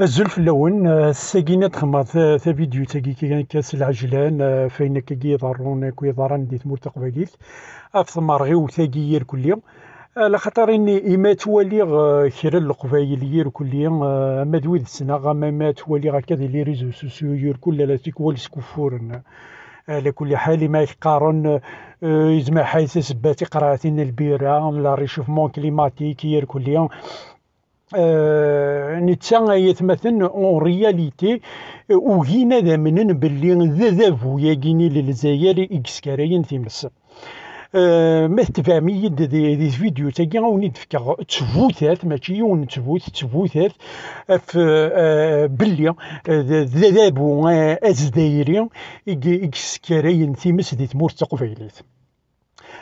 الزلف اللون آه، ساكينة تخمات ثا فيديو تاقي تاكي كاس العجلان آه، فين كي يضرون كي يضرون دي ثمور تقبليت افثمار غيو وثاقي يير كل يوم على آه، خاطر اني ما توالي خير القبايل يير كل يوم ما دويد السنة غاما ما توالي غا كذا لي ريزو سوسيو يير كل لا تيك والس كفور على كل حال ما يقارن يزمع حيث سباتي قراتين البيران لا ريشوفمون كليماتيك يير كل يوم آه، نتا يتمثل اون رياليتي وهنا آه، منن باللي ذذابو ياكيني كاريين في مصر آه، ما تفهمي دي فيديو تاكي غوني تفكر تفوثات ماشي يون تفوث تفوثات ف باللي ذذابو كاريين في مصر دي تمور تقفيلات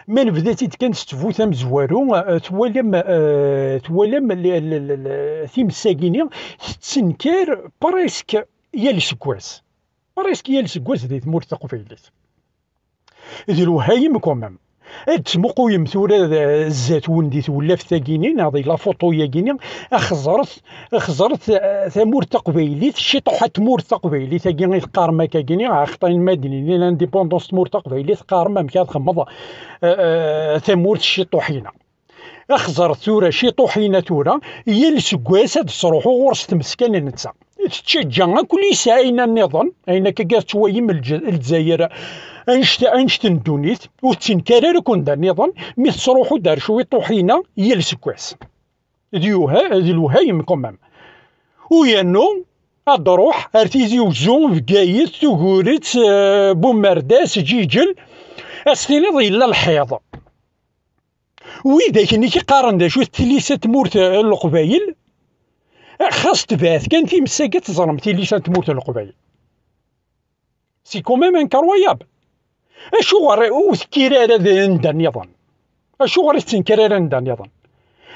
من بداتي كانت تفوت مزوارو آه، توالم آه، توالم ثيم الساكينيا تنكر بريسك يا لسكواس بريسك يا لسكواس ديت مور تقفيلت ديرو هايم كومام اد سموقو يمثول الزيت وندي ولا في تاكينين هذه لا فوتو ياكيني اخزرت اخزرت ثامور تقبيلي الشطوحه تمور تقبيلي تاكيني القارمة كاكيني خطين مدنيين الانديبوندونس تمور تقبيلي القارمة مكاد خمض ثمور الشطوحينا اخزرت تورا شطوحينا تورا يلسكواس هاد الصروح وغرس تمسكان النتسا تشجع كل أين النظام اين كاكا تويم الجزائر انشت انشت ندونيت وتنكر لكم دا النظام مي تروحوا دار شوي طوحينا ديو ديوها ذي الوهايم كومام نوم أدروح أرتيزي وزون فكايت تقولت آه، بومرداس جيجل أستيليض إلا الحيض ويداك اللي كيقارن دا شو تليسة مورت آه، القبايل خاص تبعث كان في تيمساكا اللي تيليسا تموت القبيل سي كوميم انكرويابل اشوغر وثكير على ذا نظام اشوغر تنكر على ذا نظام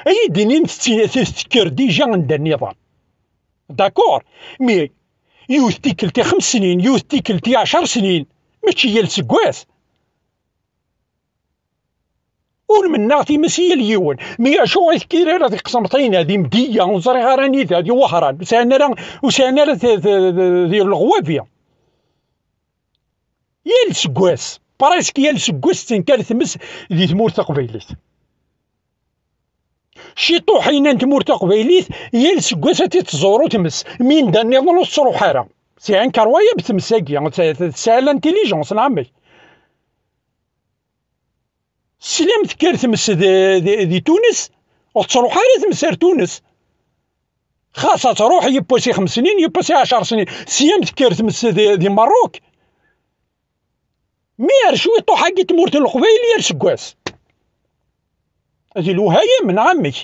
اي دينين تذكر ديجا ذا النظام داكور مي يوث تيكلتي خمس سنين يوث تيكلتي عشر سنين ماشي يلسكواس السكواس ون منا تيمس هي اليون مي شو غيث كيرا راه قسمطينا دي مديه ونزري راه نيت دي وهران وسعنا راه وسعنا راه ديال الغوافيه يال سكواس براسك يال سكواس تنكال ثمس دي تمور قبيليت شي طوحينا تمور قبيليت يال سكواس تتزورو تمس مين دا نظن تروح حارة سي ان كروايه بتمساكي سالا انتيليجونس نعمي تسلم تكار تمس دي, دي, دي تونس وتروح على تمس تونس خاصة تروح يبوسي خمس سنين يبوسي عشر سنين سيام تكار تمس دي, ماروك مروك مير شوي طوحة قيت مورت القبيل يا سكواس هذه الوهاية من عمك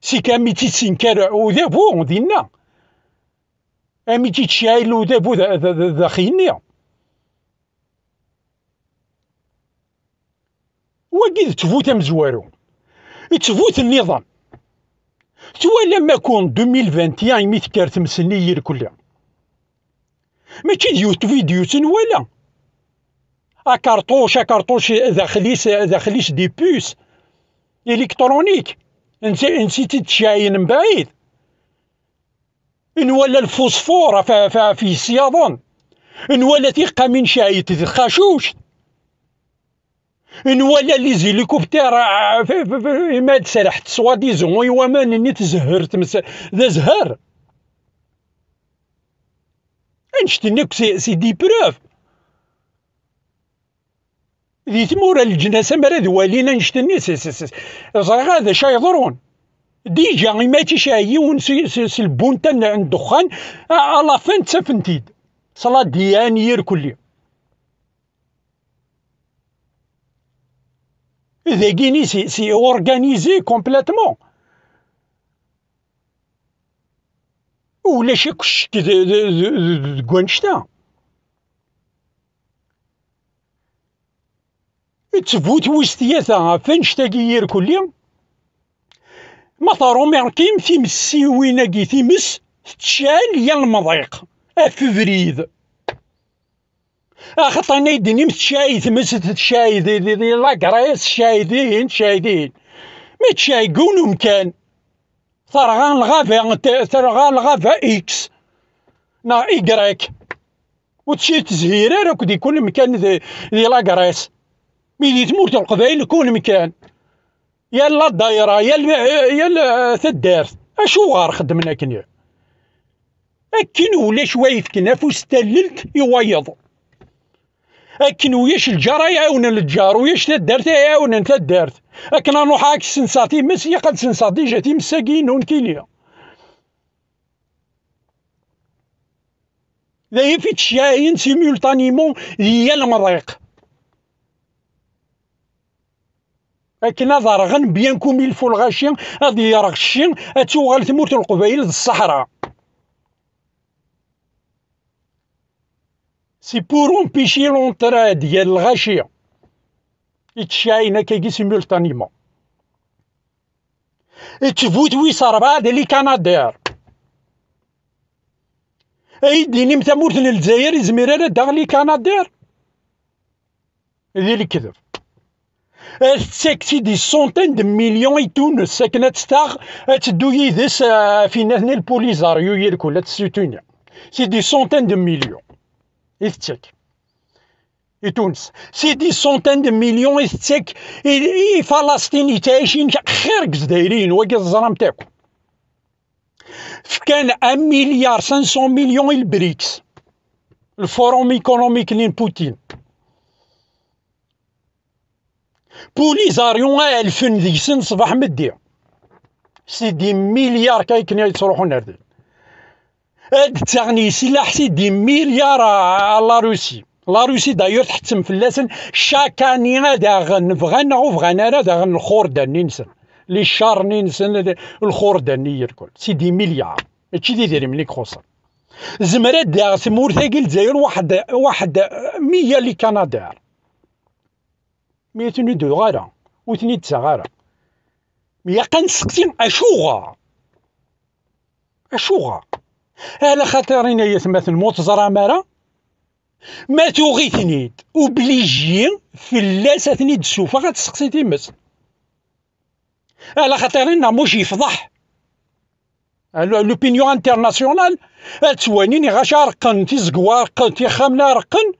سي كامي تيتسينكار وذا بو دينا امي تيتشايل وذا بو ذا خينيا وكيد تفوت مزوارو تفوت النظام توا لما كون 2021 ميت كارت مسني كلها ماشي ديوت فيديو ولا اكارطوش اكارطوش داخليس داخليس دي بوس الكترونيك انت نسيتي تشاين من بعيد ان ولا الفوسفور في سيابون ان ولا تيقا من شايت الخاشوش نوالا لي زيليكوبتير آه، آه، ما تسرحت سواديزون ايوا مانني تزهرت مس ذا زهر نشتنك سي سي دي بروف دي تمورا الجناسة مراد والينا نشتني سي سي سي زرغا هذا شا يضرون ديجا سي شايون عند الدخان آه، على فين تسافنتيد صلاة ديانير كلي Degini, سي organisé كومبليتمون ولا يكشك ديك وانشتا تفوت وستياتا فانشتاكي ير كلي ما طارو ميركيم في مسيوينا كي تيمس تشال يا المضايق افبريد اخطينا يديني متشايد مس تشايد دي لاكرايس شايدين شايدين ما تشايقون مكان ترغى الغابة ثرغان الغابة يعني اكس نا ايكراك وتشي تزهيرة راك دي كل مكان دي, دي لاكرايس ميدي تموت القبائل كل مكان يا لا الدايرة يا يا تدارت اشو غار خدمنا كنيا اكن ولا شويه كنا فوس تللت يويض اكن وياش الجار يعاون الجار وياش تدارت يعاون دارت اكن نروح هاك سنساطي مسيا قد سنساطي جاتي مساكين كيليا ذايا في تشاين سيمولتانيمون هي المريق اكن ضرغن بيان كوميل فولغاشين هادي يرغشين اتوغل تموت القبائل الصحراء سي بور امبيشي لونترا ديال الغاشيه اتشاينا كيجي سيمولتانيمون تفوت ويس أربعة ديال اي ديني متا مثامورت للجزائر زميرة داغلي لي كنادير ديال الكذب تساكتي دي سونتين دو مليون تونس ساكنة تستاغ تدو يدس في ناثني البوليزاريو لا تسوتونيا سي دي سونتين دو مليون إثتيك تونس سيدي سونتان دو مليون اي فلسطيني تعيشين خير كزدايرين وكي الزرام تاكو فكان 1 مليار 500 مليون البريكس الفوروم ايكونوميك لين بوتين بوليزاريون الفن ذيسن صباح مدي سيدي مليار كايكن يتروحون نردي تغني سلاح سيدي مليار على روسي لا روسي دايور تحتم في فلاسن شاكاني داغن بغانا وبغانا راه داغن الخوردان نينسن لي شار نينسن الخوردان الكل سيدي مليار ماشي دي ديري مليك خسر زمرات داغ سمور ثاقيل الجزائر واحد واحد مية لي مية تنو دو غارة وثني تسا غارة مية قنسقتين اشوغا اشوغا على خاطر انا ثمات نموت زرا مارا ما توغيتني اوبليجي فلاس اثني دسوفا غتسقسي تيمس على خاطر انا موش يفضح لوبينيون انترناسيونال توانيني غاشا رقن تيزقوا رقن تيخامنا رقن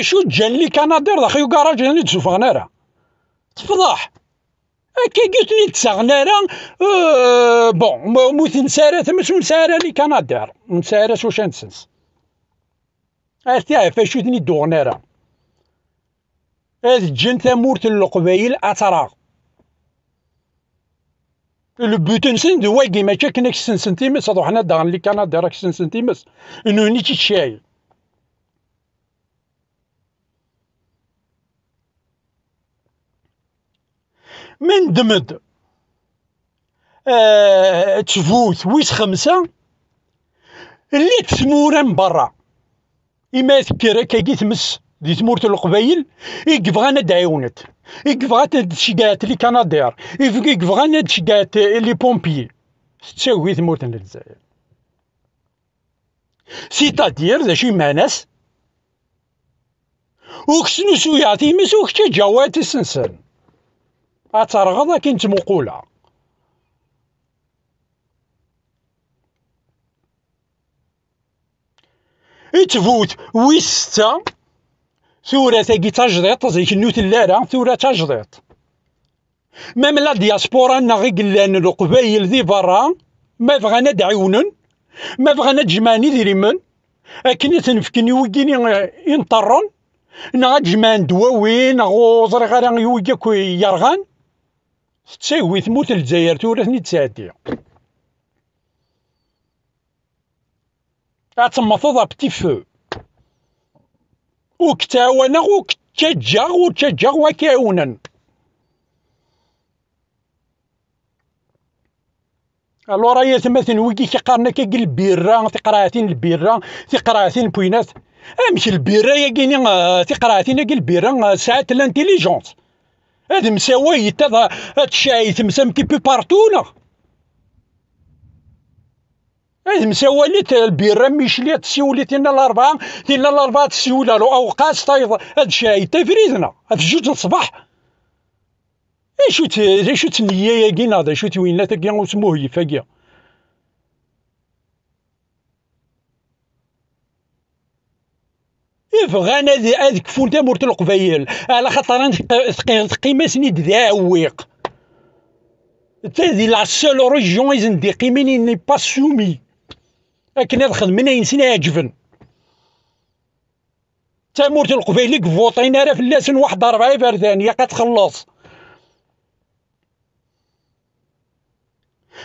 شو جان لي كنادير داخل كراج انا تسوفا نارا تفضح هكا قلت لي تسغنا راه أه بون تنسارا ثم شو نسارا لي كنادار نسارا شو شانسنس ارتاح فاش ودني دوغنا راه هاد جن تمورت القبايل اتراغ البوت نسن دواقي ماشي كنا سن سنتيمس هادو حنا داغن لي راك سن سنتيمس انو نيتي تشايل دمد آه تفوت ويس خمسة اللي تسمورا من برا إما تكرا كي تمس دي تمورة القبايل يكبغانا دعيونت يكبغانا تشقات لي كنادير يكبغانا تشقات لي بومبيي تساوي تمورة الجزائر سيتادير ذا شي معناس وكسنو سويعتي مسوك تجاوات السنسن اترغض كنت مقولة تفوت وي ستة ثورة تاقي تجريط زيك النوت تلارا ثورة تجريط مام لا دياسبورا غي قلان القبايل ذي برا ما بغانا دعيونن ما بغانا جماني ريمن اكني تنفكني وكيني ينطرن نغا جمان دواوين غوزر غير يوجك يرغان تتساوي تموت الجزائر تولي ثني تساعدية ها تما فوضى بتي فو وكتاونا وكتجا وكتجا وكاونا الو راهي تما تنويكي كي قارنا كي قل بيرا تقراتين البيرا تقراتين بوينات امشي البيرا يا كيني تقراتين قل بيرا ساعة لانتيليجونس هاد مساوي تا هاد الشاي تمسام بي بارتونا هاد لي البيرة ميشليت تسيولي تينا الأربعة تينا الأربعة تسيولا لو أوقات تايض هاد الشاي تفريدنا هاد جوج الصباح ايشو ت ايشو تنيا ياكينا هذا شو توينا تاكيا وسموه يفاكيا إيه، ذي هذا كفون مورت القبيل على خاطر تقيماسني دا عويق تادي لا سول ريجيون دي مين ني با سومي لكن هاد جفن تا مورت القبيل القبايل كفوطين راه فلاسن واحد ربعة فردان يا كتخلص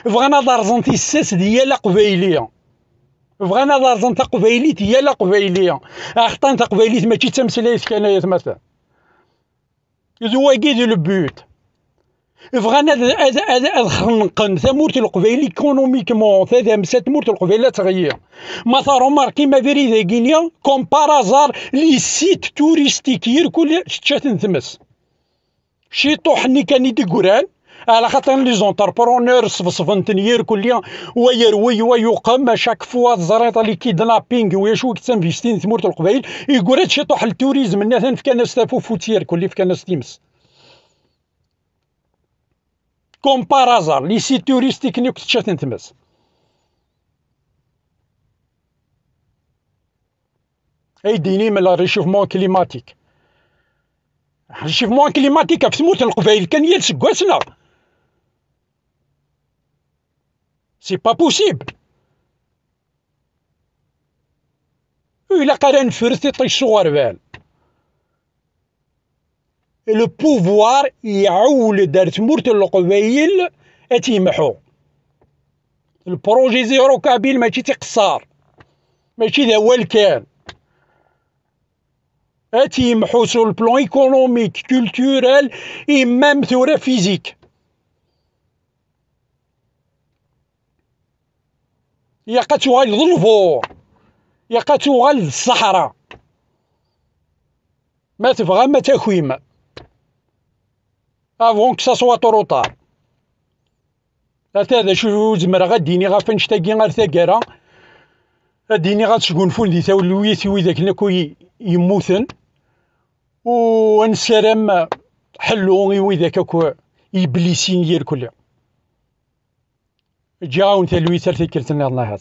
بغانا دارزنتي الساس ديال قبيليه بغينا تا قبيليت هي لا قبيليه اخطان قبيليت ماشي تمثليت كنايا مثلا زواكي دو البيوت بغينا هاد هاد هاد خنقن تمورت القبيل ايكونوميكمون تدامسات تمورت القبيل لا تغير صارو ماركي ما فيري كينيا كوم بارازار لي سيت توريستيك يركل شتات نتمس شي طوحني كان يدي قران على خاطر لي زونتربرونور صفصفن تنير كل ويروي ويقام شاك فوا الزريطه لي كيدنابينغ ويش كي تنفيستين تمورت القبايل يقول هادشي طوح التوريزم الناس في كناس تافو فوتير كل في كناس تيمس كوم هازار لي سي توريستيك نيوك تشاتن تمس اي ديني من الريشوفمون كليماتيك الريشوفمون كليماتيك في تموت القبائل كان يلسك واسنا سي با بوسيبل الا قرا نفرث يطيش غربال لو بوفوار يعول دار تمورت القبايل اتيمحو البروجي زيرو كابيل ماشي تيقصار ماشي ذا هو كان اتيمحو سو البلون ايكونوميك كولتورال اي مام ثورة فيزيك يا قاتو يقتها الصحراء ما تبغى ما تاكويم افون كسا سوا طروطار هذا شو زمر غديني غا نشتاقي غير غا غديني غاتسقنفون دي تاولويت ويداك ناكو يموتن ونسرم حلو ويداك اكو يبليسين كلها جاون تلويسر تيكلتنا الله